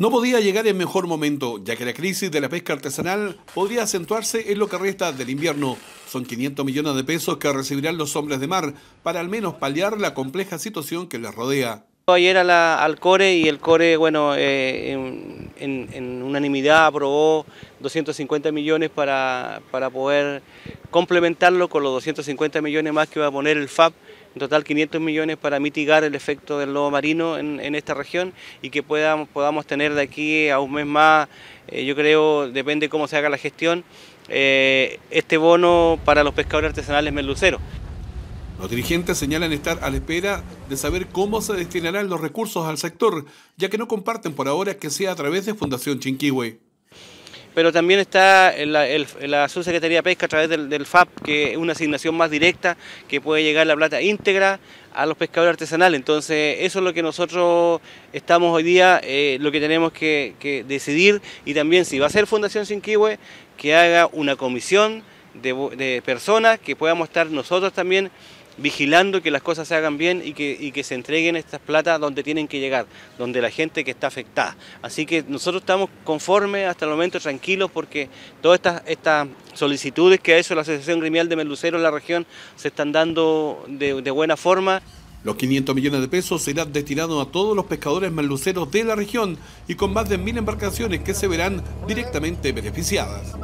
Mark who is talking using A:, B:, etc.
A: No podía llegar en mejor momento, ya que la crisis de la pesca artesanal podría acentuarse en lo que resta del invierno. Son 500 millones de pesos que recibirán los hombres de mar para al menos paliar la compleja situación que les rodea
B: ayer al CORE y el CORE, bueno, eh, en, unanimidad aprobó 250 millones para, poder complementarlo con los 250 millones más que va a poner el FAP, en total 500 millones para mitigar el efecto del lobo marino en, esta región y que podamos, podamos tener de aquí a un mes más, eh, yo creo, depende cómo se haga la gestión, eh, este bono para los pescadores artesanales merluceros.
A: Los dirigentes señalan estar a la espera de saber cómo se destinarán los recursos al sector, ya que no comparten por ahora que sea a través de Fundación Chinquihue
B: pero también está la, Subsecretaría de Pesca a través del, FAP, que es una asignación más directa que puede llegar la plata íntegra a los pescadores artesanales. Entonces, eso es lo que nosotros estamos hoy día, eh, lo que tenemos que, decidir y también si va a ser Fundación Chinquihue, que haga una comisión de, de personas que podamos estar nosotros también vigilando que las cosas se hagan bien y que, que se entreguen estas platas donde tienen que llegar, donde la gente que está afectada. Así que nosotros estamos conformes hasta el momento, tranquilos, porque todas estas, estas solicitudes que ha hecho la Asociación Gremial de Merluceros en la región se están dando de, de buena
A: forma. Los 500 millones de pesos serán destinados a todos los pescadores merluceros de la región y con más de mil embarcaciones que se verán directamente beneficiadas.